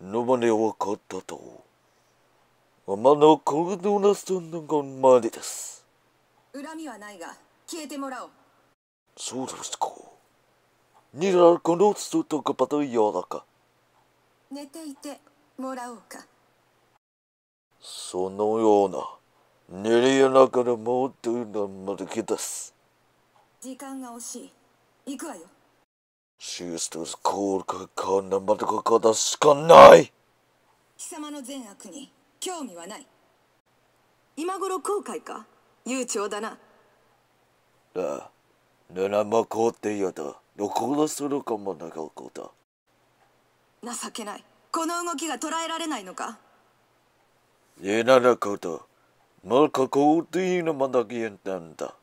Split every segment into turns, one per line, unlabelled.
のまねはかったと。おまだこれでおなすのがまでです。
恨みはないが、消えてもらおう。
そうですか。にらこのとがパトリアだか。
寝ていてもらおうか。
そのような。寝りやながらもうというのまでけです。
時間が惜しい。行くわよ。
シューストースコールかかナマルかかだしかない
貴様の善悪に興味はない今頃後悔か悠長だな
ああ七こうって嫌だ殺するかもなかこだ
情けないこの動きが捉えられないのか
えならこだまるかこうっていいのまだ消えたんだ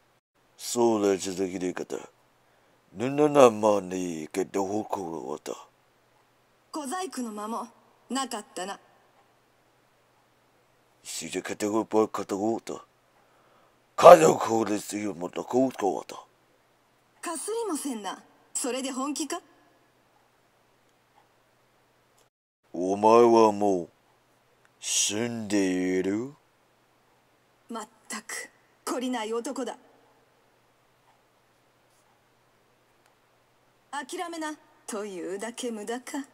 そうだ続きでいいかだぬななまにけどほころた
小細工の間もなかったな。
しじけてごばかたごだ。家族をれすよもなこうこた
かすりもせんな。それで本気か
お前はもう死んでいる
まったく懲りない男だ。諦めなというだけ無駄か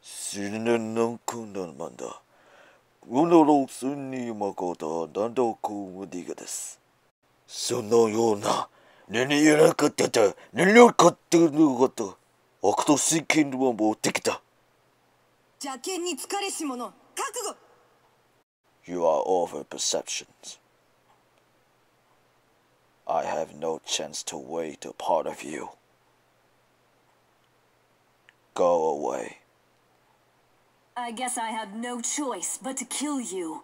死ねなんかなまんだにまなんだこうですそのような何やらかった何かってると悪と真剣持ってきた
邪剣に疲れし者覚悟
You are over perceptions. I have no chance to wait a part of you. Go away.
I guess I h a no choice but to kill you.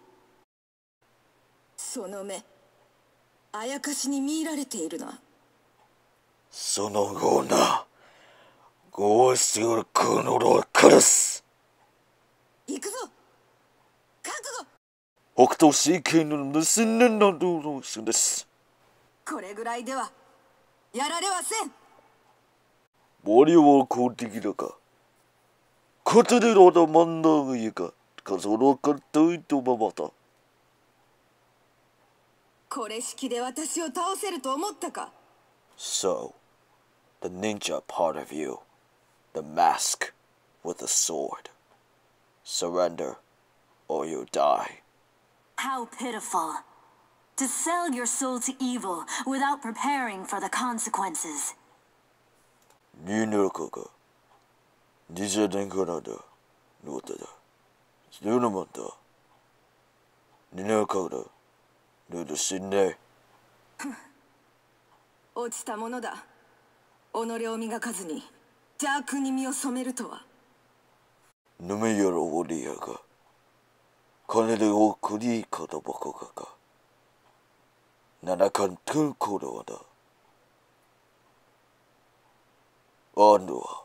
その目、あやかしに見入られているな。
その後な、ゴースるクのロクルス。行くぞ覚悟北東神経の娘などの人です。
これぐらいでは、やられません
森はできるか。So, the ninja part of you, the mask with the sword. Surrender, or you die.
How pitiful. To sell your soul to evil without preparing for the consequences.
ニューノルコが d i 年 e d e n kararda, ortada. Sınırım a t a n i n a d n e e d e i n ne?
落ちたものだ己を磨かずに邪悪に身を染めるとは
ぬめやらオリアが金でおくりかたばかかか七冠とこれはだあんのは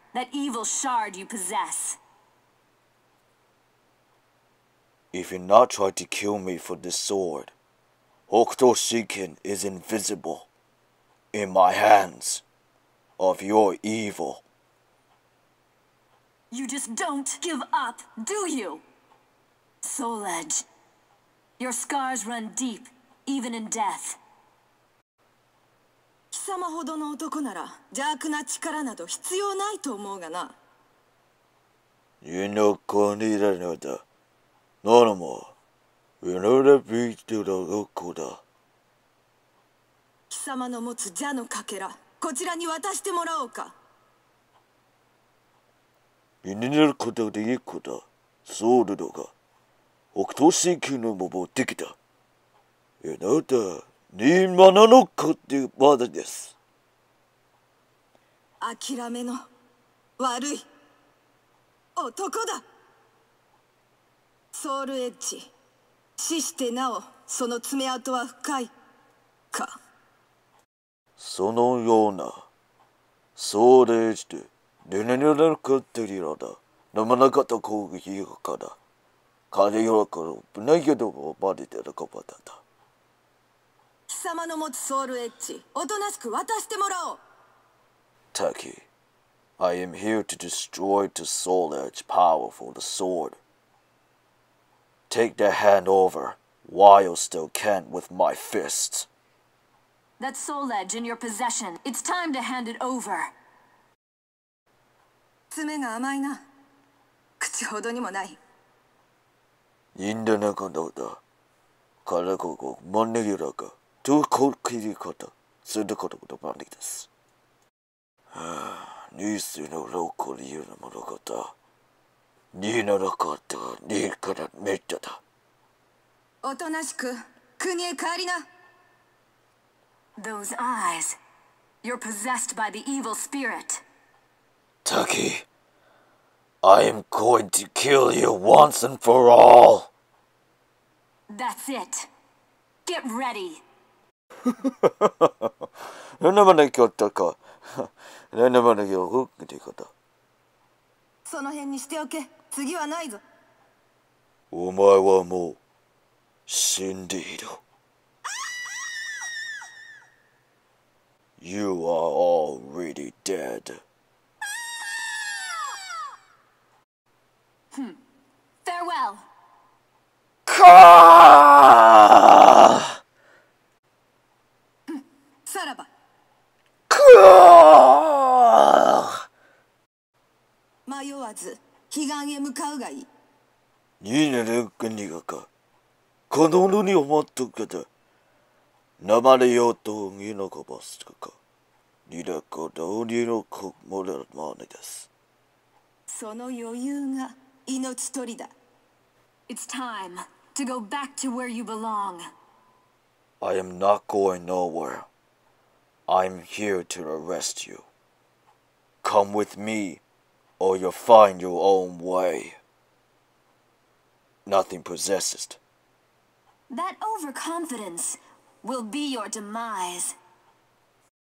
that evil shard you possess.
If you not try to kill me for this sword, Hokuto Shiken is invisible in my hands of your evil.
You just don't give up, do you? Soul Edge, your scars run deep, even in death. 様ほどの男なら邪悪な力など必要ないと思うがな
家の子にいられなだならもウノラビートラの子だ
貴様の持つ邪のかけらこちらに渡してもらおうか
気になることでいい子だそうなのか北東新旧のも持ってきたえなんだリンマナノックっていうワードです。
諦めの悪い男だソウルエッジ死してなおその爪痕は深いか
そのようなソウルエッジでルネルルクテリラだ生中と攻撃から彼らから危ないけどもバレてるかばだだ
貴様の持つソウルエッジおとなしく渡してもらおう
Tucky I am here to destroy the soul edge power for the sword Take the hand over while still can with my fists.
That soul edge in your possession It's time to hand it over 爪が甘いな口ほどにもない
いいんだなこの歌体ここマネギラかどこ切り方それだからの万里です。はあ、ニュースのローコリーの物語。ニーのロコとニーからメットだ。
おとなしく国へ帰りな。Those eyes. You're possessed by the evil spirit.
t a k i I am going to kill you once and for all.
That's it. Get ready.
何もなきゃったか。何もなきゃおってこと。
その辺にしておけ。次はないぞ。
お前はもう死んでいる。You are already dead.
Farewell. Car! わず彼岸へ向かうがいい
いいねレッグニガかこののに思っとけて生れようとぎのこばすかにだこどうにのこもれまねです
その余裕が命取りだ It's time to go back to where you belong
I am not going nowhere I'm here to arrest you Come with me or you'll find your own way. Nothing possesses.
That overconfidence will be your demise.